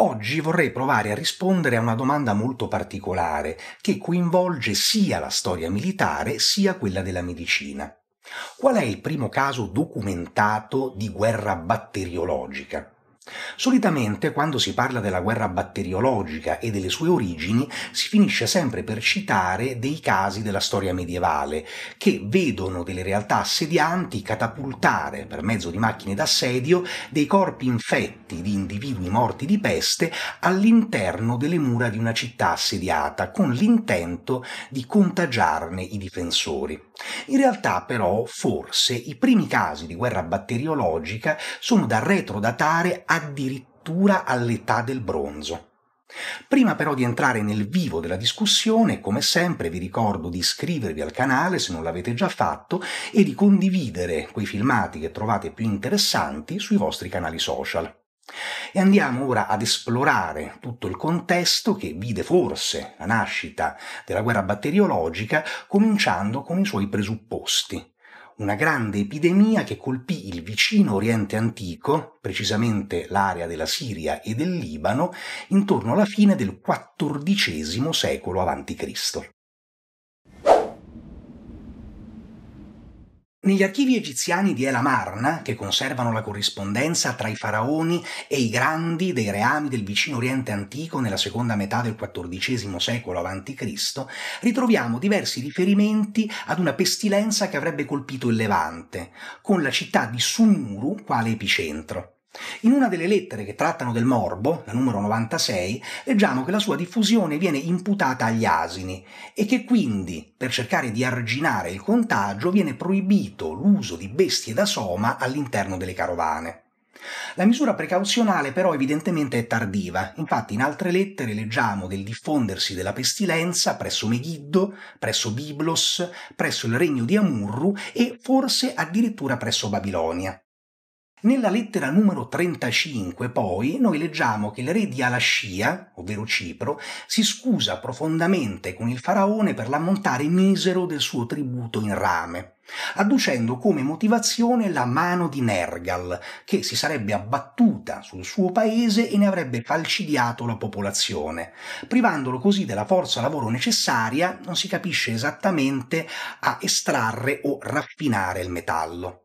Oggi vorrei provare a rispondere a una domanda molto particolare che coinvolge sia la storia militare sia quella della medicina. Qual è il primo caso documentato di guerra batteriologica? Solitamente quando si parla della guerra batteriologica e delle sue origini si finisce sempre per citare dei casi della storia medievale che vedono delle realtà assedianti catapultare per mezzo di macchine d'assedio dei corpi infetti di individui morti di peste all'interno delle mura di una città assediata con l'intento di contagiarne i difensori. In realtà però forse i primi casi di guerra batteriologica sono da retrodatare a addirittura all'età del bronzo. Prima però di entrare nel vivo della discussione, come sempre vi ricordo di iscrivervi al canale se non l'avete già fatto e di condividere quei filmati che trovate più interessanti sui vostri canali social. E andiamo ora ad esplorare tutto il contesto che vide forse la nascita della guerra batteriologica, cominciando con i suoi presupposti, una grande epidemia che colpì il vicino Oriente Antico, precisamente l'area della Siria e del Libano, intorno alla fine del XIV secolo a.C. Negli archivi egiziani di El Amarna, che conservano la corrispondenza tra i faraoni e i grandi dei reami del vicino Oriente antico nella seconda metà del XIV secolo a.C., ritroviamo diversi riferimenti ad una pestilenza che avrebbe colpito il Levante, con la città di Sumuru quale epicentro. In una delle lettere che trattano del morbo, la numero 96, leggiamo che la sua diffusione viene imputata agli asini e che quindi, per cercare di arginare il contagio, viene proibito l'uso di bestie da soma all'interno delle carovane. La misura precauzionale però evidentemente è tardiva, infatti in altre lettere leggiamo del diffondersi della pestilenza presso Megiddo, presso Biblos, presso il regno di Amurru e forse addirittura presso Babilonia. Nella lettera numero 35, poi, noi leggiamo che il re di Alascia, ovvero Cipro, si scusa profondamente con il faraone per l'ammontare misero del suo tributo in rame, adducendo come motivazione la mano di Nergal, che si sarebbe abbattuta sul suo paese e ne avrebbe falcidiato la popolazione, privandolo così della forza lavoro necessaria, non si capisce esattamente, a estrarre o raffinare il metallo.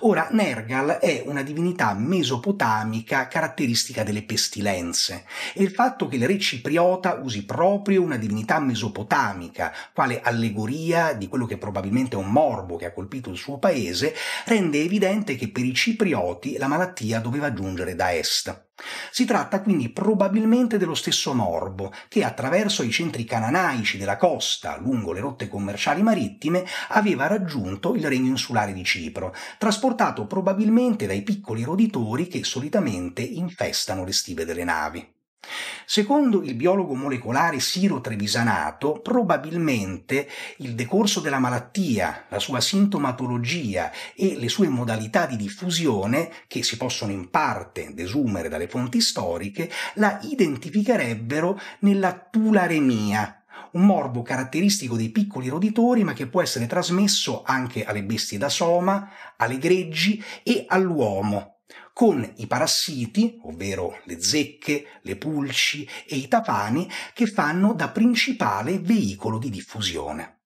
Ora, Nergal è una divinità mesopotamica caratteristica delle pestilenze e il fatto che il re cipriota usi proprio una divinità mesopotamica, quale allegoria di quello che probabilmente è un morbo che ha colpito il suo paese, rende evidente che per i ciprioti la malattia doveva giungere da est. Si tratta quindi probabilmente dello stesso morbo che attraverso i centri cananaici della costa, lungo le rotte commerciali marittime, aveva raggiunto il regno insulare di Cipro, trasportato probabilmente dai piccoli roditori che solitamente infestano le stive delle navi. Secondo il biologo molecolare Siro Trevisanato, probabilmente il decorso della malattia, la sua sintomatologia e le sue modalità di diffusione, che si possono in parte desumere dalle fonti storiche, la identificherebbero nella tularemia, un morbo caratteristico dei piccoli roditori ma che può essere trasmesso anche alle bestie da soma, alle greggi e all'uomo, con i parassiti, ovvero le zecche, le pulci e i tapani, che fanno da principale veicolo di diffusione.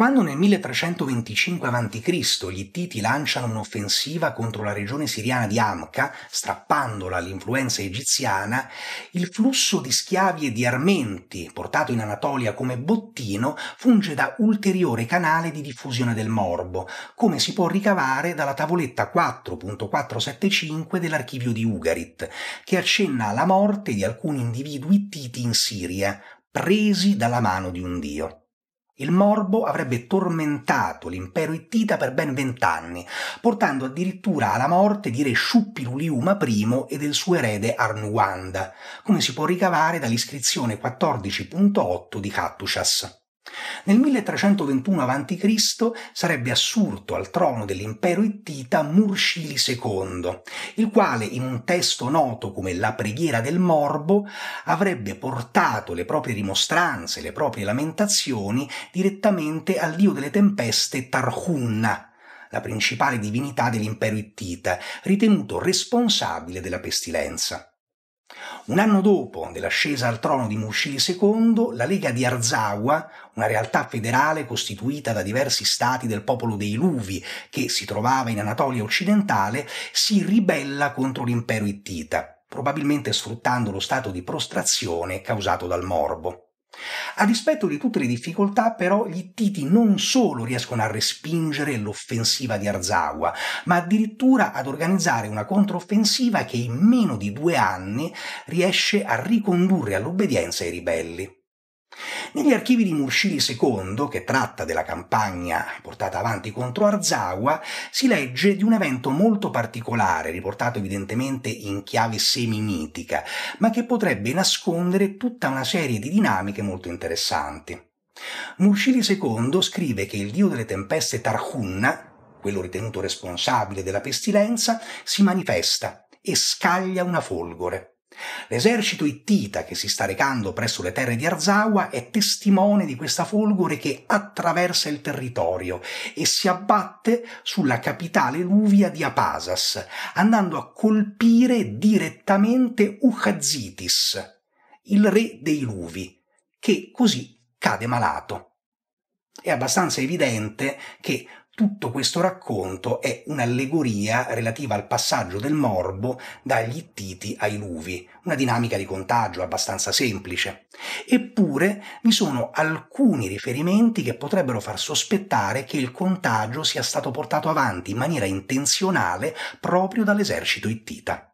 Quando nel 1325 a.C. gli Titi lanciano un'offensiva contro la regione siriana di Amca, strappandola all'influenza egiziana, il flusso di schiavi e di armenti portato in Anatolia come bottino funge da ulteriore canale di diffusione del morbo, come si può ricavare dalla tavoletta 4.475 dell'archivio di Ugarit, che accenna alla morte di alcuni individui Titi in Siria, presi dalla mano di un dio. Il morbo avrebbe tormentato l'impero ittita per ben vent'anni, portando addirittura alla morte di re Sciuppiluliuma I e del suo erede Arnuwanda, come si può ricavare dall'iscrizione 14.8 di Hattushas. Nel 1321 a.C. sarebbe assurto al trono dell'impero ittita Murshili II, il quale in un testo noto come La preghiera del morbo avrebbe portato le proprie rimostranze, le proprie lamentazioni direttamente al dio delle tempeste Tarhunna, la principale divinità dell'impero ittita, ritenuto responsabile della pestilenza. Un anno dopo, dell'ascesa al trono di Murshid II, la Lega di Arzawa, una realtà federale costituita da diversi stati del popolo dei Luvi che si trovava in Anatolia occidentale, si ribella contro l'impero ittita, probabilmente sfruttando lo stato di prostrazione causato dal morbo. A dispetto di tutte le difficoltà, però, gli Titi non solo riescono a respingere l'offensiva di Arzawa, ma addirittura ad organizzare una controffensiva che in meno di due anni riesce a ricondurre all'obbedienza i ribelli. Negli archivi di Murshid II, che tratta della campagna portata avanti contro Arzawa, si legge di un evento molto particolare, riportato evidentemente in chiave semimitica, ma che potrebbe nascondere tutta una serie di dinamiche molto interessanti. Murshid II scrive che il dio delle tempeste Tarhunna, quello ritenuto responsabile della pestilenza, si manifesta e scaglia una folgore. L'esercito ittita che si sta recando presso le terre di Arzawa è testimone di questa folgore che attraversa il territorio e si abbatte sulla capitale luvia di Apasas, andando a colpire direttamente Uchazitis, il re dei Luvi, che così cade malato. È abbastanza evidente che tutto questo racconto è un'allegoria relativa al passaggio del morbo dagli ittiti ai luvi, una dinamica di contagio abbastanza semplice. Eppure vi sono alcuni riferimenti che potrebbero far sospettare che il contagio sia stato portato avanti in maniera intenzionale proprio dall'esercito ittita.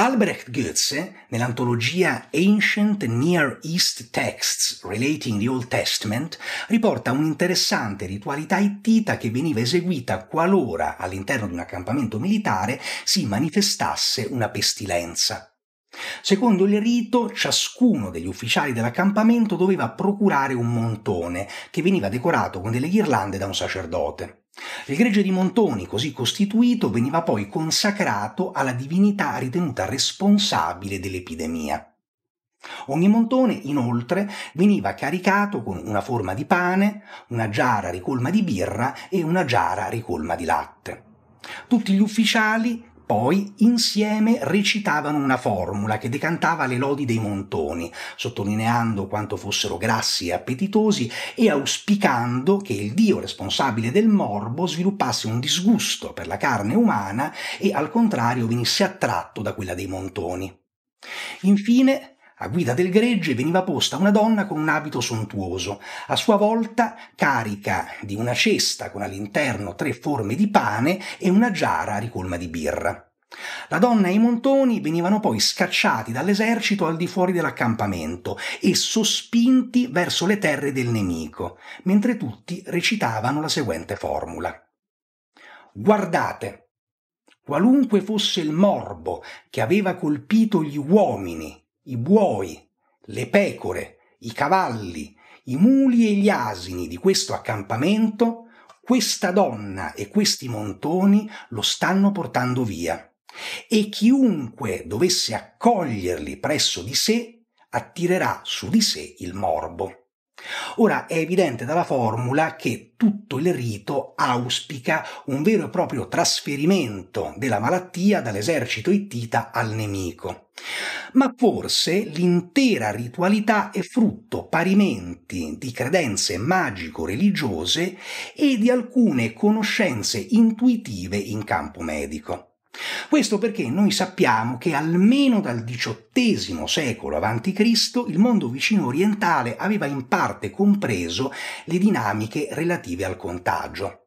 Albrecht Goetze, nell'antologia Ancient Near East Texts Relating the Old Testament, riporta un'interessante ritualità ittita che veniva eseguita qualora all'interno di un accampamento militare si manifestasse una pestilenza. Secondo il rito, ciascuno degli ufficiali dell'accampamento doveva procurare un montone che veniva decorato con delle ghirlande da un sacerdote. Il gregge di montoni, così costituito, veniva poi consacrato alla divinità ritenuta responsabile dell'epidemia. Ogni montone, inoltre, veniva caricato con una forma di pane, una giara ricolma di birra e una giara ricolma di latte. Tutti gli ufficiali poi insieme recitavano una formula che decantava le lodi dei montoni, sottolineando quanto fossero grassi e appetitosi e auspicando che il dio responsabile del morbo sviluppasse un disgusto per la carne umana e al contrario venisse attratto da quella dei montoni. Infine a guida del gregge veniva posta una donna con un abito sontuoso, a sua volta carica di una cesta con all'interno tre forme di pane e una giara ricolma di birra. La donna e i montoni venivano poi scacciati dall'esercito al di fuori dell'accampamento e sospinti verso le terre del nemico, mentre tutti recitavano la seguente formula. Guardate, qualunque fosse il morbo che aveva colpito gli uomini i buoi, le pecore, i cavalli, i muli e gli asini di questo accampamento, questa donna e questi montoni lo stanno portando via e chiunque dovesse accoglierli presso di sé attirerà su di sé il morbo. Ora è evidente dalla formula che tutto il rito auspica un vero e proprio trasferimento della malattia dall'esercito ittita al nemico ma forse l'intera ritualità è frutto parimenti di credenze magico-religiose e di alcune conoscenze intuitive in campo medico. Questo perché noi sappiamo che almeno dal XVIII secolo a.C. il mondo vicino orientale aveva in parte compreso le dinamiche relative al contagio.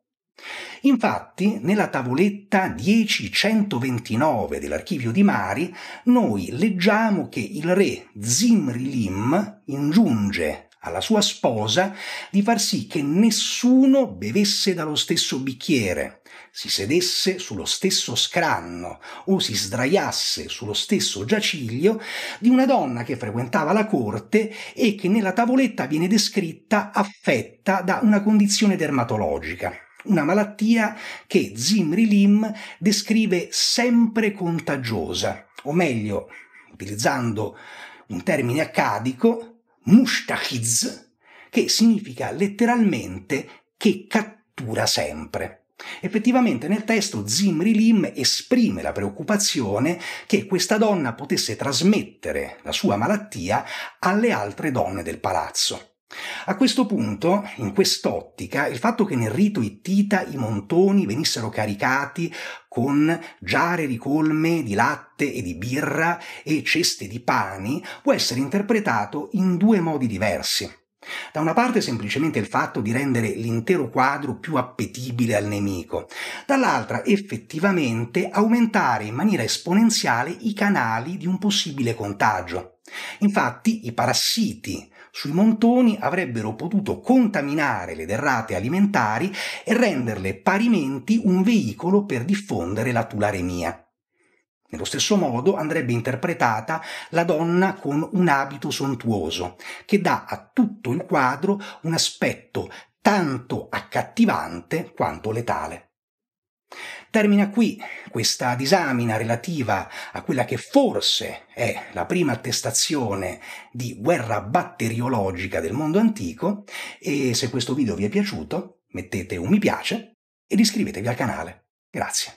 Infatti, nella tavoletta 10129 dell'archivio di Mari, noi leggiamo che il re Zimrilim ingiunge alla sua sposa di far sì che nessuno bevesse dallo stesso bicchiere, si sedesse sullo stesso scranno o si sdraiasse sullo stesso giaciglio di una donna che frequentava la corte e che nella tavoletta viene descritta affetta da una condizione dermatologica una malattia che Zimri Lim descrive sempre contagiosa, o meglio, utilizzando un termine accadico, mushtachiz, che significa letteralmente che cattura sempre. Effettivamente nel testo Zimri Lim esprime la preoccupazione che questa donna potesse trasmettere la sua malattia alle altre donne del palazzo. A questo punto, in quest'ottica, il fatto che nel rito ittita i montoni venissero caricati con giare ricolme di latte e di birra e ceste di pani può essere interpretato in due modi diversi. Da una parte semplicemente il fatto di rendere l'intero quadro più appetibile al nemico, dall'altra effettivamente aumentare in maniera esponenziale i canali di un possibile contagio. Infatti i parassiti, sui montoni avrebbero potuto contaminare le derrate alimentari e renderle parimenti un veicolo per diffondere la tularemia. Nello stesso modo andrebbe interpretata la donna con un abito sontuoso, che dà a tutto il quadro un aspetto tanto accattivante quanto letale. Termina qui questa disamina relativa a quella che forse è la prima attestazione di guerra batteriologica del mondo antico e se questo video vi è piaciuto mettete un mi piace ed iscrivetevi al canale. Grazie.